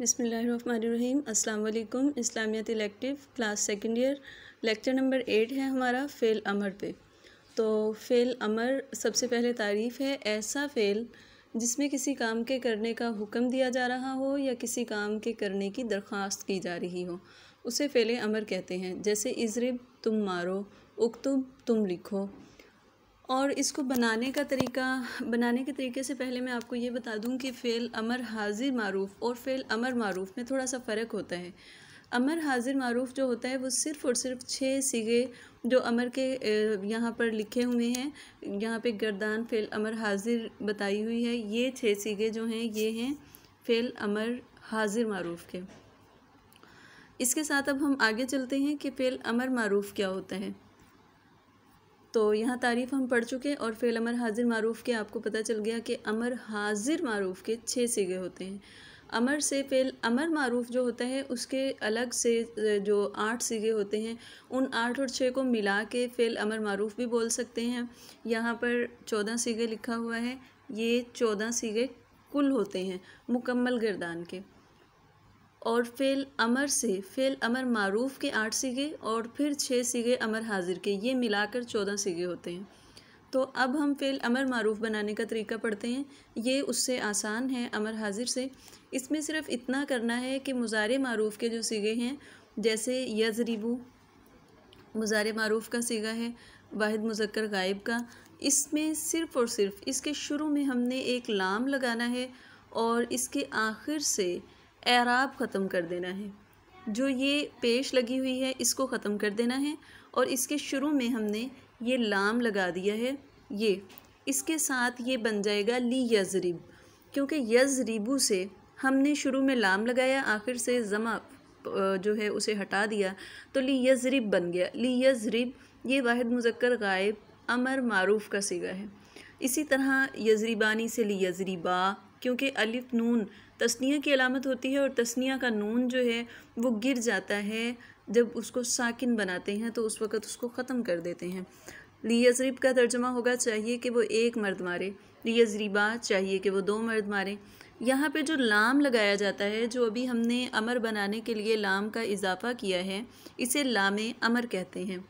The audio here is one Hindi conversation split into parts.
बिसमीम अल्लाम इस्लामियत elective class second year lecture number eight है हमारा फ़ेल अमर पे तो फ़ेल अमर सबसे पहले तारीफ़ है ऐसा फ़ेल जिसमें किसी काम के करने का हुक्म दिया जा रहा हो या किसी काम के करने की दरख्वास्त की जा रही हो उसे फ़ेल अमर कहते हैं जैसे इजरब तुम मारो उकतुब तुम लिखो और इसको बनाने का तरीका बनाने के तरीके से पहले मैं आपको ये बता दूं कि फ़ेल अमर हाजिर मारूफ और फ़ेल अमर मारूफ में थोड़ा सा फ़र्क होता है अमर हाजिर मारूफ जो होता है वो सिर्फ़ और सिर्फ छः सीगे जो अमर के यहाँ पर लिखे हुए हैं यहाँ पे गर्दान फ़ेल अमर हाजिर बताई हुई है ये छः सीगे जो हैं ये हैं फ़ेल अमर हाजिर मारूफ के इसके साथ अब हम आगे चलते हैं कि फ़ेल अमर मारूफ क्या होता है तो यहाँ तारीफ़ हम पढ़ चुके हैं और फ़ेल अमर हाजिर मारूफ़ के आपको पता चल गया कि अमर हाजिर मारूफ़ के छः सीगे होते हैं अमर से फेल अमर मारूफ़ जो होता है उसके अलग से जो आठ सीगे होते हैं उन आठ और छः को मिला के फेल अमर मारूफ़ भी बोल सकते हैं यहाँ पर चौदह सीगे लिखा हुआ है ये चौदह सीगे कुल होते हैं मुकम्मल गिरदान के और फेल अमर से फेल अमर मारूफ के आठ सिगे और फिर छः सिगे अमर हाजिर के ये मिलाकर चौदह सिगे होते हैं तो अब हम फेल अमर मारूफ बनाने का तरीका पढ़ते हैं ये उससे आसान है अमर हाजिर से इसमें सिर्फ इतना करना है कि मुजारे मारूफ के जो सिगे हैं जैसे यजरिबू मुजारे मारूफ का सिगा है वाहिद मुजक्कर गायब का इसमें सिर्फ़ और सिर्फ इसके शुरू में हमने एक लाम लगाना है और इसके आखिर से एराब ख़त्म कर देना है जो ये पेश लगी हुई है इसको ख़त्म कर देना है और इसके शुरू में हमने ये लाम लगा दिया है ये इसके साथ ये बन जाएगा ली यजरीब क्योंकि यजरीबू से हमने शुरू में लाम लगाया आखिर से जमा जो है उसे हटा दिया तो ली यजरीब बन गया ली यजरीब ये वाहिद मुजक्कर गायब अमर मारूफ का सिगा है इसी तरह यजरीबानी से ली यजरीबा क्योंकि अलिफ नून तस्निया की अलामत होती है और तस्निया का नून जो है वो गिर जाता है जब उसको साकिन बनाते हैं तो उस वक़्त उसको ख़त्म कर देते हैं लियाजरीब का तर्जमा होगा चाहिए कि वो एक मर्द मारे लियाजरीबा चाहिए कि वो दो मर्द मारे यहाँ पे जो लाम लगाया जाता है जो अभी हमने अमर बनाने के लिए लाम का इजाफ़ा किया है इसे लाम अमर कहते हैं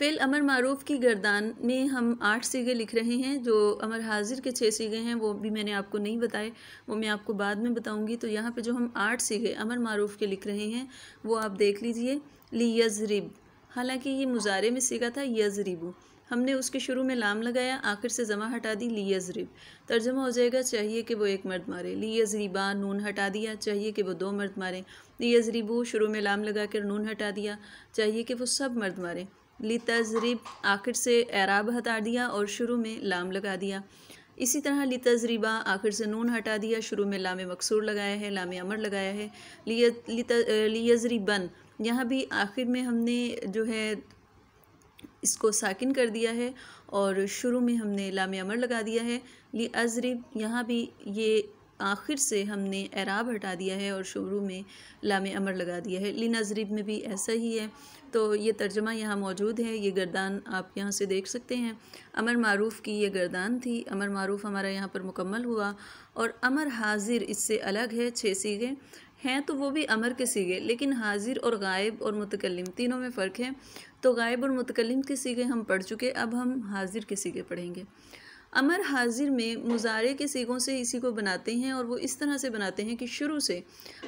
फ़ेल अमर मारूफ की गर्दान में हम आठ सीगे लिख रहे हैं जो अमर हाजिर के छः सीगे हैं वो भी मैंने आपको नहीं बताए वो मैं आपको बाद में बताऊंगी तो यहाँ पे जो हम आठ सीगे अमर मारूफ के लिख रहे हैं वो आप देख लीजिए ली यजरिब हालाँकि ये मुजारे में सीखा था यजरिबू हमने उसके शुरू में लाम लगाया आखिर से जमा हटा दी ली यजरिब तर्जमा हो जाएगा चाहिए कि वो एक मर्द मारे ली यजरिबा नून हटा दिया चाहिए कि वो दो मर्द मारे ली यजरीबू शुरू में लाम लगा कर नून हटा दिया चाहिए कि वो सब मर्द मारे ली तजरीब आखिर से एराब हटा दिया और शुरू में लाम लगा दिया इसी तरह ली तजरीबा आखिर से नून हटा दिया शुरू में लाम मकसूर लगाया है लाम अमर लगाया है लियजरीबन यहाँ भी आखिर में हमने जो है इसको साकिन कर दिया है और शुरू में हमने लाम अमर लगा दिया है ली अजरीब यहाँ भी ये आखिर से हमने एराब हटा दिया है और शुरू में लाम अमर लगा दिया है ली ज़रीब में भी ऐसा ही है तो ये तर्जमा यहाँ मौजूद है ये गर्दान आप यहाँ से देख सकते हैं अमर मारूफ की ये गर्दान थी अमर मारूफ हमारा यहाँ पर मुकम्मल हुआ और अमर हाजिर इससे अलग है छः सीगे हैं तो वो भी अमर के सीगे लेकिन हाजिर और गायब और मुतकलम तीनों में फ़र्क है तो गायब और मुतकलम के सीगे हम पढ़ चुके अब हम हाजिर के सीगे पढ़ेंगे अमर हाजिर में मुजारे के सीगों से इसी को बनाते हैं और वो इस तरह से बनाते हैं कि शुरू से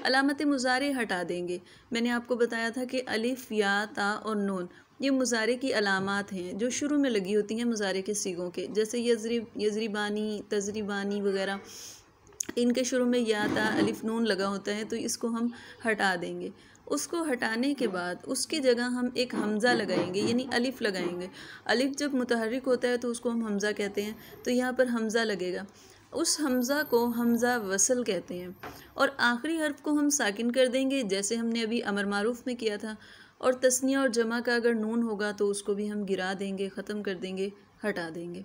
अलामत मुजारे हटा देंगे मैंने आपको बताया था कि अलिफ या ता और नून ये मुजारे की अलामत हैं जो शुरू में लगी होती हैं मुजारे के सीगों के जैसे यजरी यजरीबानी तजरीबानी वगैरह इनके शुरू में या था अलिफ नून लगा होता है तो इसको हम हटा देंगे उसको हटाने के बाद उसकी जगह हम एक हमज़ा लगाएंगे यानी अलिफ़ लगाएंगे अलिफ़ जब मुतहरक होता है तो उसको हम हमज़ा कहते हैं तो यहाँ पर हमज़ा लगेगा उस हमज़ा को हमज़ा वसल कहते हैं और आखिरी हर्फ को हम साकिन कर देंगे जैसे हमने अभी अमर मारूफ में किया था और तस्निया और जमा का अगर नून होगा तो उसको भी हम गिरा देंगे ख़त्म कर देंगे हटा देंगे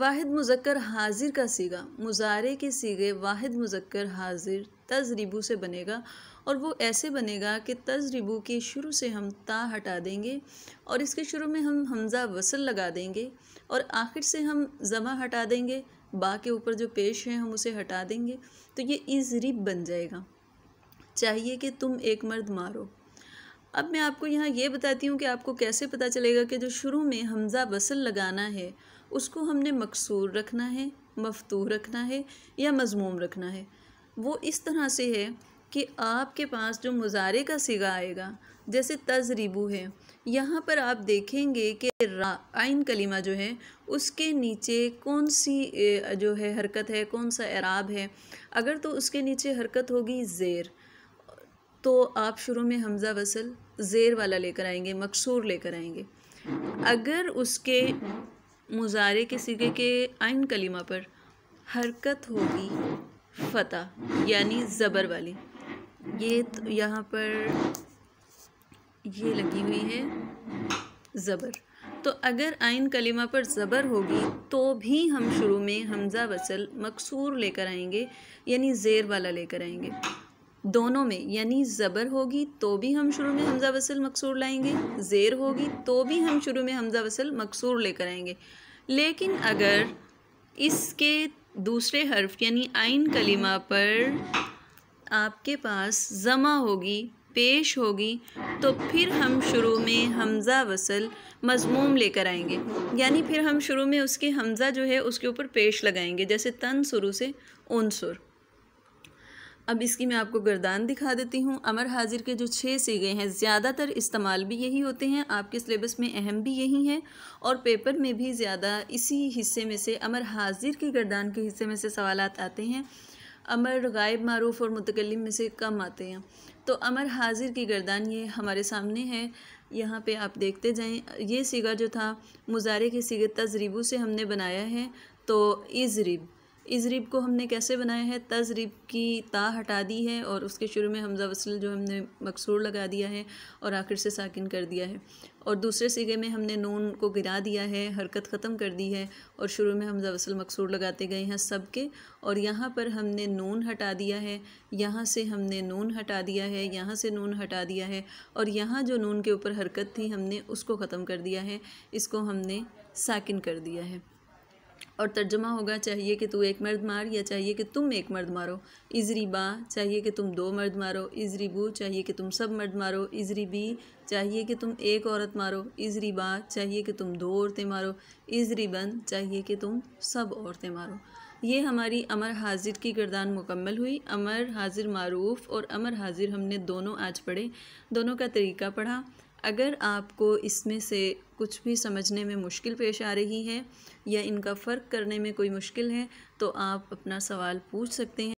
वाहिद मुजक्कर हाजिर का सीगा मुजारे के सीगे वाहिद मुजक्कर हाजिर तजरिबू से बनेगा और वो ऐसे बनेगा कि तजरिबू के शुरू से हम ता हटा देंगे और इसके शुरू में हम हमज़ा वसल लगा देंगे और आखिर से हम जमा हटा देंगे बा के ऊपर जो पेश है हम उसे हटा देंगे तो ये इजरिब बन जाएगा चाहिए कि तुम एक मर्द मारो अब मैं आपको यहाँ ये बताती हूँ कि आपको कैसे पता चलेगा कि जो शुरू में हमज़ा वसल लगाना है उसको हमने मकसूर रखना है मफतू रखना है या मजमूम रखना है वो इस तरह से है कि आपके पास जो मुजारे का सिगा आएगा जैसे तजरीबू है यहाँ पर आप देखेंगे कि रा आइन कलीमा जो है उसके नीचे कौन सी जो है हरकत है कौन सा एराब है अगर तो उसके नीचे हरकत होगी ज़ेर तो आप शुरू में हमज़ा वसल ज़ेर वाला लेकर आएंगे मकसूर लेकर आएंगे अगर उसके मुजारे के सिगे के आयन कलीमा पर हरकत होगी फतह यानी ज़बर वाली ये तो यहाँ पर ये लगी हुई है ज़बर तो अगर आयन कलीमा पर ज़बर होगी तो भी हम शुरू में हमज़ा वसल मकसूर लेकर आएंगे यानी ज़ेर वाला लेकर आएंगे दोनों में यानी ज़बर होगी तो भी हम शुरू में हमजा वसल मकसूर लाएंगे ज़ेर होगी तो भी हम शुरू में हमजा वसल मकसूर लेकर आएंगे लेकिन अगर इसके दूसरे हर्फ यानी आइन कलिमा पर आपके पास जमा होगी पेश होगी तो फिर हम शुरू में हमज़ा वसल मजमूम लेकर आएंगे यानी फिर हम शुरू में उसके हमज़ा जो है उसके ऊपर पेश लगाएंगे जैसे तन शुरू से उनसुर अब इसकी मैं आपको गर्दान दिखा देती हूँ अमर हाजिर के जो छः सीगे हैं ज़्यादातर इस्तेमाल भी यही होते हैं आपके सिलेबस में अहम भी यही हैं और पेपर में भी ज़्यादा इसी हिस्से में से अमर हाजिर के गर्दान के हिस्से में से सवाल आते हैं अमर गायब मरूफ और मुतकलम में से कम आते हैं तो अमर हाजिर की गर्दान ये हमारे सामने है यहाँ पे आप देखते जाएं ये सीगा जो था मुजारे के सीगे तजरीबू से हमने बनाया है तो इजरिब इजरीब को हमने कैसे बनाया है तजरीब की ता हटा दी है और उसके शुरू में हमजा वसल जो हमने मकसूर लगा दिया है और आखिर से साकिन कर दिया है और दूसरे सिगे में हमने नून को गिरा दिया है हरकत ख़त्म कर दी है और शुरू में हमजा वसल मकसूर लगाते गए हैं सब के और यहाँ पर हमने नून हटा दिया है यहाँ से हमने नून हटा दिया है यहाँ से नून हटा दिया है और यहाँ जो नून के ऊपर हरकत थी हमने उसको ख़त्म कर दिया है इसको हमने साकिन कर दिया है और तर्जमा होगा चाहिए कि तू एक मर्द मार या चाहिए कि तुम एक मर्द मारो इजरी बा चाहिए कि तुम दो मर्द मारो इजरी बू चाहिए कि तुम सब मर्द मारो इजरी बी चाहिए कि तुम एक औरत मारो इजरी बा चाहिए कि तुम दो औरतें मारो इजरी बन चाहिए कि तुम सब औरतें मारो ये हमारी अमर हाजिर की गर्दान मुकम्मल हुई अमर हाजिर मारूफ और अमर हाजिर हमने दोनों आज पढ़े दोनों का तरीका पढ़ा अगर आपको इसमें से कुछ भी समझने में मुश्किल पेश आ रही है या इनका फ़र्क करने में कोई मुश्किल है तो आप अपना सवाल पूछ सकते हैं